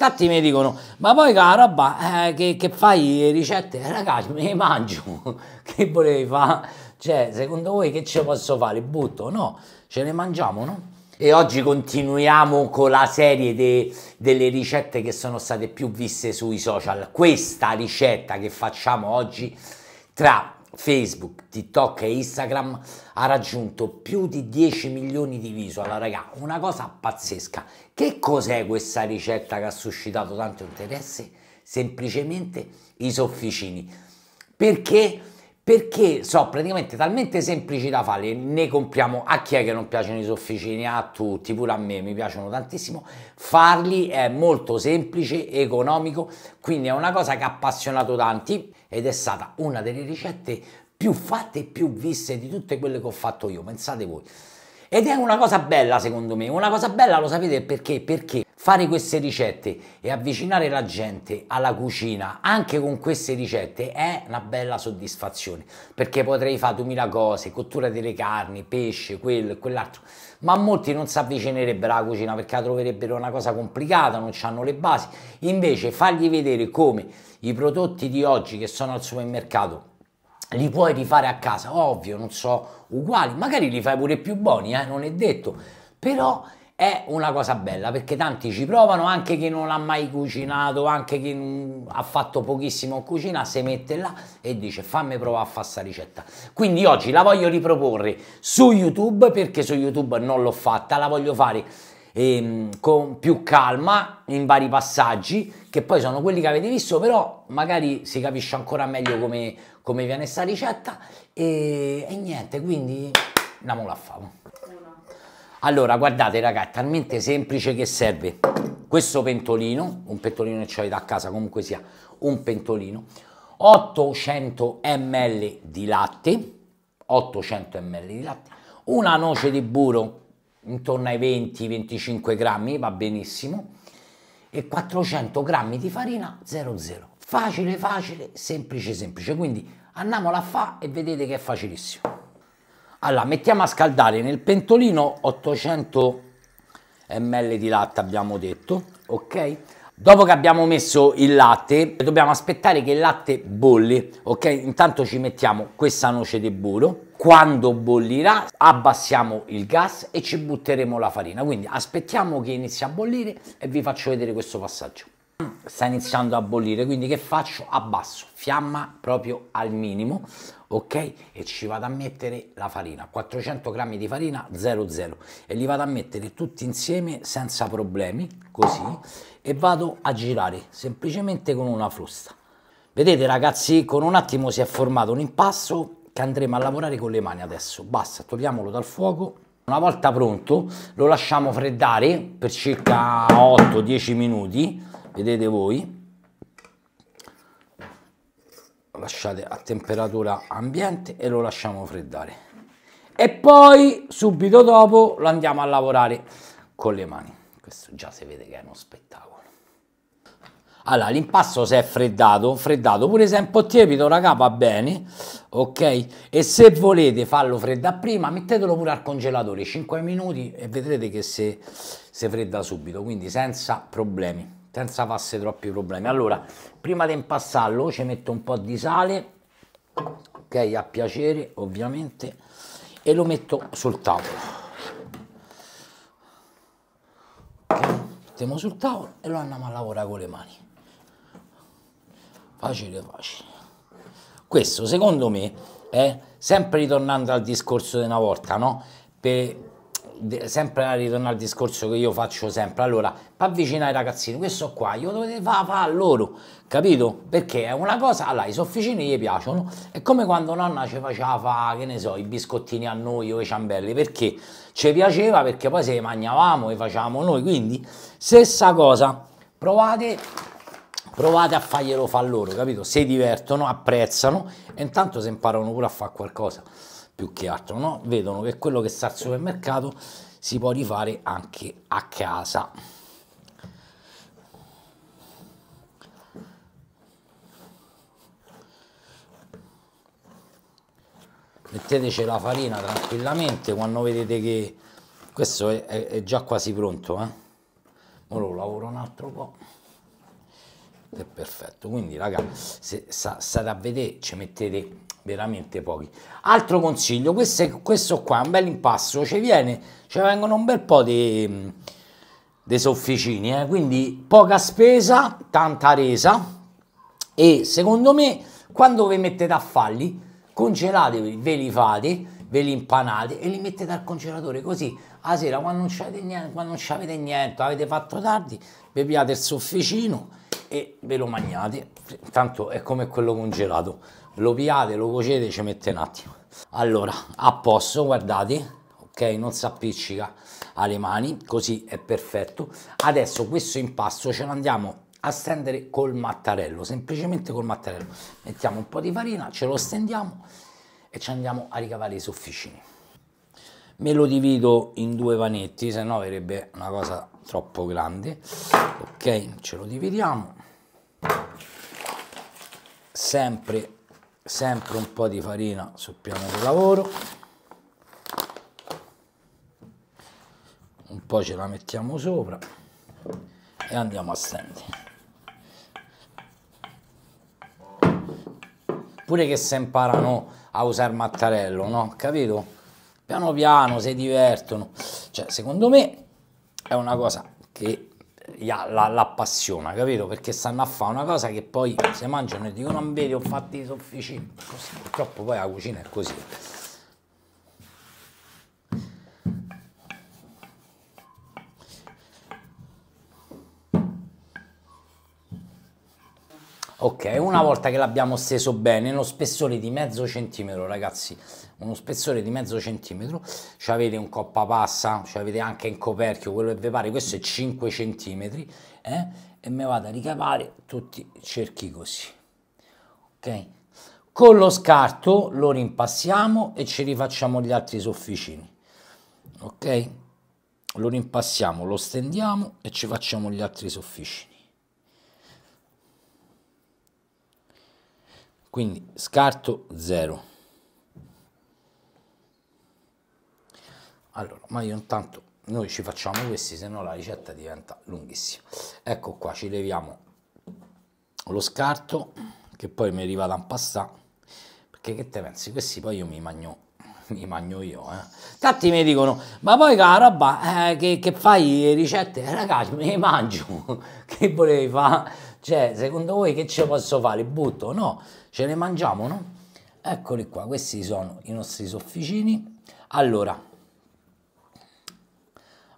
Tanti mi dicono, ma poi cara roba eh, che, che, fai ricette? Eh, ragazzi, me le mangio. che volevi fare? Cioè, secondo voi che ce posso fare? Butto? No, ce ne mangiamo, no? E oggi continuiamo con la serie de, delle ricette che sono state più viste sui social. Questa ricetta che facciamo oggi tra Facebook, TikTok e Instagram ha raggiunto più di 10 milioni di visual, raga, una cosa pazzesca. Che cos'è questa ricetta che ha suscitato tanto interesse? Semplicemente i sofficini. Perché? Perché sono praticamente talmente semplici da fare, ne compriamo a chi è che non piacciono i sofficini, a tutti, pure a me, mi piacciono tantissimo, farli è molto semplice, economico, quindi è una cosa che ha appassionato tanti ed è stata una delle ricette più fatte e più viste di tutte quelle che ho fatto io, pensate voi. Ed è una cosa bella secondo me, una cosa bella lo sapete perché? Perché fare queste ricette e avvicinare la gente alla cucina anche con queste ricette è una bella soddisfazione perché potrei fare duemila cose, cottura delle carni, pesce, quello e quell'altro ma molti non si avvicinerebbero alla cucina perché la troverebbero una cosa complicata, non hanno le basi invece fargli vedere come i prodotti di oggi che sono al supermercato li puoi rifare a casa, ovvio, non so, uguali, magari li fai pure più buoni, eh, non è detto, però è una cosa bella perché tanti ci provano, anche chi non ha mai cucinato, anche chi ha fatto pochissimo in cucina, si mette là e dice fammi provare a fare questa ricetta. Quindi oggi la voglio riproporre su YouTube perché su YouTube non l'ho fatta, la voglio fare ehm, con più calma in vari passaggi che poi sono quelli che avete visto, però magari si capisce ancora meglio come, come viene sta ricetta e, e niente, quindi andiamo a famo. Allora, guardate ragazzi è talmente semplice che serve questo pentolino, un pentolino che avete da casa, comunque sia un pentolino, 800 ml di latte, 800 ml di latte, una noce di burro intorno ai 20-25 grammi, va benissimo, e 400 grammi di farina 00. Facile, facile, semplice, semplice. Quindi Andiamola a fa e vedete che è facilissimo. Allora, mettiamo a scaldare nel pentolino 800 ml di latte, abbiamo detto, ok? Dopo che abbiamo messo il latte, dobbiamo aspettare che il latte bolli, ok? Intanto ci mettiamo questa noce di burro. Quando bollirà, abbassiamo il gas e ci butteremo la farina. Quindi aspettiamo che inizi a bollire e vi faccio vedere questo passaggio sta iniziando a bollire quindi che faccio abbasso fiamma proprio al minimo ok e ci vado a mettere la farina 400 grammi di farina 00 e li vado a mettere tutti insieme senza problemi così e vado a girare semplicemente con una frusta vedete ragazzi con un attimo si è formato un impasto che andremo a lavorare con le mani adesso basta togliamolo dal fuoco una volta pronto lo lasciamo freddare per circa 8-10 minuti vedete voi lo lasciate a temperatura ambiente e lo lasciamo freddare e poi subito dopo lo andiamo a lavorare con le mani questo già si vede che è uno spettacolo allora l'impasto si è freddato freddato pure se è un po' tiepido raga va bene ok e se volete farlo fredda prima mettetelo pure al congelatore 5 minuti e vedrete che si fredda subito quindi senza problemi senza farsi troppi problemi. Allora, prima di impassarlo ci metto un po' di sale, ok, a piacere ovviamente, e lo metto sul tavolo. Mettiamo sul tavolo e lo andiamo a lavorare con le mani. Facile, facile. Questo, secondo me, è sempre ritornando al discorso di una volta, no? Per, sempre ritornare al discorso che io faccio sempre, allora, per avvicinare i ragazzini, questo qua, io dovete fare fa a loro, capito? Perché è una cosa, allora, i sofficini gli piacciono, è come quando nonna ci faceva fa, che ne so, i biscottini a noi o i ciambelli, perché ci piaceva, perché poi se li mangiavamo e facevamo noi, quindi stessa cosa, provate provate a farglielo fa loro, capito? Se divertono, apprezzano e intanto si imparano pure a fare qualcosa più che altro, no? vedono che quello che sta al supermercato si può rifare anche a casa. Metteteci la farina tranquillamente quando vedete che questo è, è già quasi pronto. Eh? Ora lo lavoro un altro po' è perfetto quindi ragazzi, se state a vedere ci mettete veramente pochi. Altro consiglio, questo, è, questo qua è un bel impasto, ci, viene, ci vengono un bel po' di, di sofficini, eh? quindi poca spesa, tanta resa e secondo me quando vi mettete a farli, congelatevi, ve li fate, ve li impanate e li mettete al congelatore così a sera quando non, avete niente, quando non avete niente, avete fatto tardi, beviate il sofficino e ve lo mangiate, tanto è come quello congelato, lo piate, lo cuocete, ci mette un attimo. Allora, a posto, guardate, ok, non si appiccica alle mani, così è perfetto. Adesso questo impasto ce lo andiamo a stendere col mattarello, semplicemente col mattarello. Mettiamo un po' di farina, ce lo stendiamo e ci andiamo a ricavare i sofficini. Me lo divido in due panetti, se no verrebbe una cosa troppo grande ok ce lo dividiamo sempre sempre un po di farina sul piano di lavoro un po ce la mettiamo sopra e andiamo a stendere pure che se imparano a usare mattarello no capito piano piano si divertono cioè secondo me è una cosa che eh, la, appassiona, capito? Perché stanno a fare una cosa che poi se mangiano e dicono non ah, vedi ho fatti i sufficienti, purtroppo poi la cucina è così. Ok, una volta che l'abbiamo steso bene, lo spessore di mezzo centimetro, ragazzi, uno spessore di mezzo centimetro, ci avete un coppa passa, ci avete anche in coperchio, quello che vi pare, questo è 5 centimetri, eh? e me vado a ricavare tutti i cerchi così, ok? Con lo scarto lo rimpassiamo e ci rifacciamo gli altri sofficini, ok? Lo rimpassiamo, lo stendiamo e ci facciamo gli altri sofficini. quindi scarto 0 allora ma io intanto noi ci facciamo questi se no la ricetta diventa lunghissima ecco qua ci leviamo lo scarto che poi mi arriva da impastà perché che te pensi questi poi io mi magno mi mangio io eh. tanti mi dicono ma poi che roba eh, che, che, fai ricette ragazzi me le mangio che volevi fare cioè, secondo voi che ce posso fare? Butto? No, ce ne mangiamo, no? Eccoli qua, questi sono i nostri sofficini. Allora,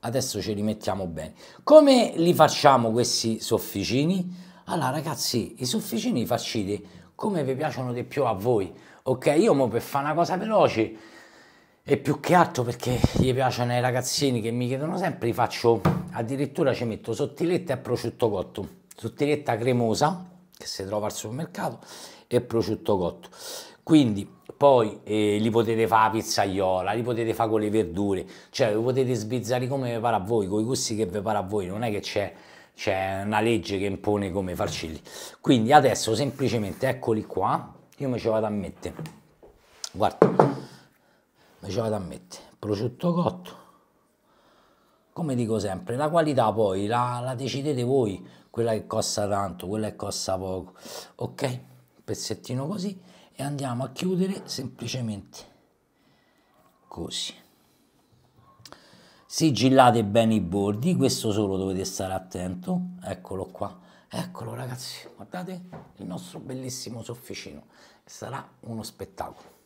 adesso ce li mettiamo bene. Come li facciamo questi sofficini? Allora ragazzi, i sofficini facili come vi piacciono di più a voi. Ok, io mo per fare una cosa veloce e più che altro perché gli piacciono ai ragazzini che mi chiedono sempre, li faccio addirittura ci metto sottilette e prosciutto cotto zotteretta cremosa che si trova al supermercato e prosciutto cotto. Quindi poi eh, li potete fare a pizzaiola, li potete fare con le verdure, cioè li potete sbizzare come vi pare a voi, con i gusti che vi pare a voi, non è che c'è c'è una legge che impone come farcirli. Quindi adesso semplicemente eccoli qua, io mi ci vado a mettere, guarda, mi ci vado a mettere prosciutto cotto, come dico sempre, la qualità poi la, la decidete voi, quella che costa tanto, quella che costa poco, ok? Pezzettino così e andiamo a chiudere semplicemente così. Sigillate bene i bordi, questo solo dovete stare attento, eccolo qua, eccolo ragazzi, guardate il nostro bellissimo sofficino, sarà uno spettacolo.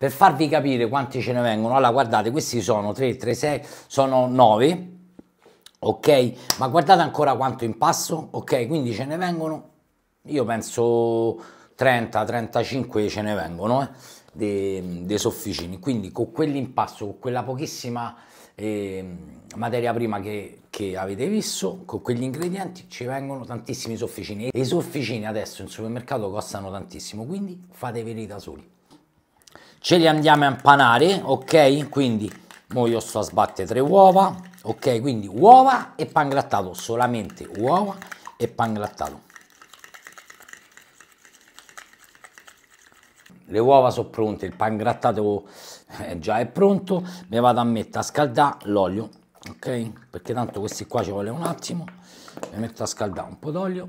per farvi capire quanti ce ne vengono, allora guardate, questi sono 3, 3, 6, sono 9, ok? Ma guardate ancora quanto impasto, ok? Quindi ce ne vengono, io penso 30, 35 ce ne vengono, eh? Dei, dei sofficini, quindi con quell'impasto, con quella pochissima eh, materia prima che, che, avete visto, con quegli ingredienti ci vengono tantissimi sofficini e i sofficini adesso in supermercato costano tantissimo, quindi fatevi da soli ce li andiamo a impanare ok quindi mo io sto a sbattere tre uova ok quindi uova e pan grattato solamente uova e pan grattato le uova sono pronte il pan grattato è eh, già è pronto mi vado a mettere a scaldare l'olio ok perché tanto questi qua ci vuole un attimo mi metto a scaldare un po' d'olio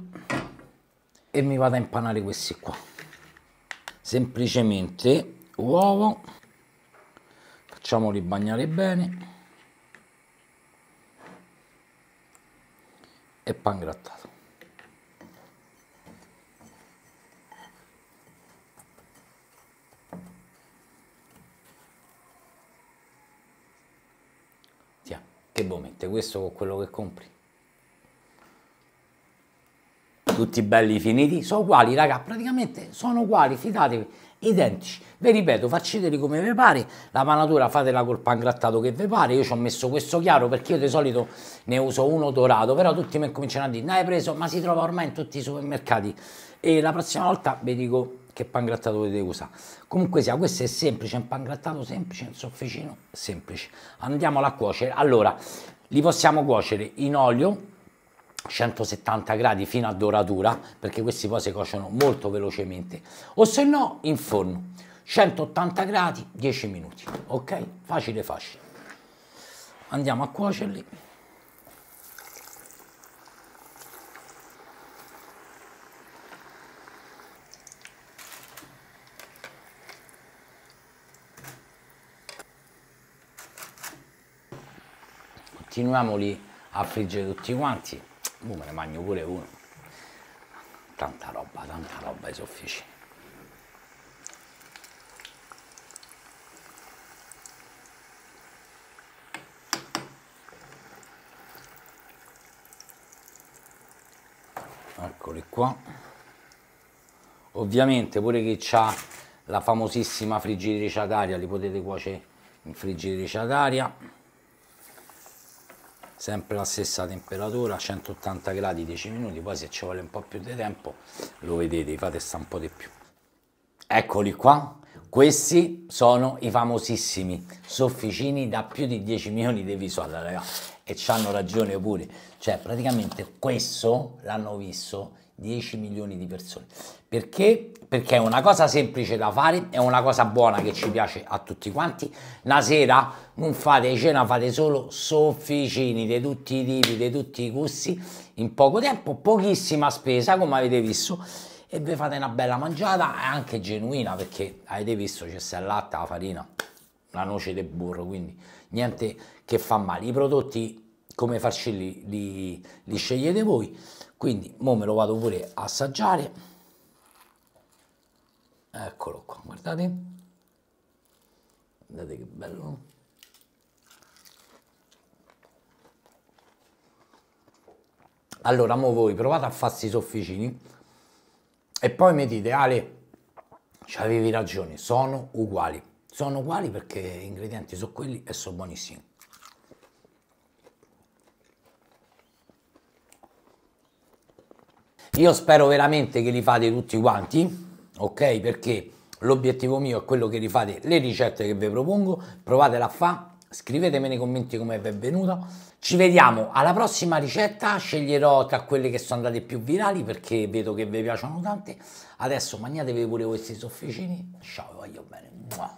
e mi vado a impanare questi qua semplicemente uovo facciamoli bagnare bene e pan grattato Tiè, che boh questo con quello che compri tutti belli finiti, sono uguali raga, praticamente sono uguali, fidatevi, identici. Vi ripeto, facceteli come vi pare, la manatura fatela col pangrattato che vi pare, io ci ho messo questo chiaro perché io di solito ne uso uno dorato, però tutti mi cominciano a dire, ne hai preso, ma si trova ormai in tutti i supermercati e la prossima volta vi dico che pangrattato dovete usare. Comunque sia, questo è semplice, è un pangrattato semplice, un sofficino semplice. Andiamolo a cuocere. Allora, li possiamo cuocere in olio 170 gradi fino a doratura perché questi poi si cuociono molto velocemente o se no in forno 180 gradi 10 minuti ok facile facile andiamo a cuocerli continuiamoli a friggere tutti quanti Boh, me ne mangio pure uno. Tanta roba, tanta roba ai soffici. Eccoli qua. Ovviamente pure chi ha la famosissima friggitrice ad aria, li potete cuocere in friggitrice ad aria sempre la stessa temperatura 180 gradi 10 minuti poi se ci vuole un po' più di tempo lo vedete fate sta un po' di più eccoli qua questi sono i famosissimi sofficini da più di 10 milioni di visuali ragazzi e ci hanno ragione pure cioè praticamente questo l'hanno visto 10 milioni di persone. Perché? Perché è una cosa semplice da fare, è una cosa buona che ci piace a tutti quanti. La sera non fate cena, fate solo sofficini di tutti i tipi, di tutti i gusti, in poco tempo, pochissima spesa, come avete visto, e vi fate una bella mangiata anche genuina, perché avete visto c'è il latte, la farina, la noce del burro, quindi niente che fa male. I prodotti come farcelli li, li scegliete voi quindi mo me lo vado pure a assaggiare eccolo qua guardate guardate che bello allora mo voi provate a farsi i sofficini e poi mi dite Ale avevi ragione sono uguali sono uguali perché gli ingredienti sono quelli e sono buonissimi Io spero veramente che li fate tutti quanti, ok? Perché l'obiettivo mio è quello che rifate le ricette che vi propongo, provatela a fare, scrivetemi nei commenti come vi è venuta. Ci vediamo alla prossima ricetta, sceglierò tra quelle che sono andate più virali perché vedo che vi piacciono tante. Adesso mangiatevi pure questi sofficini, ciao vi voglio bene. Mua.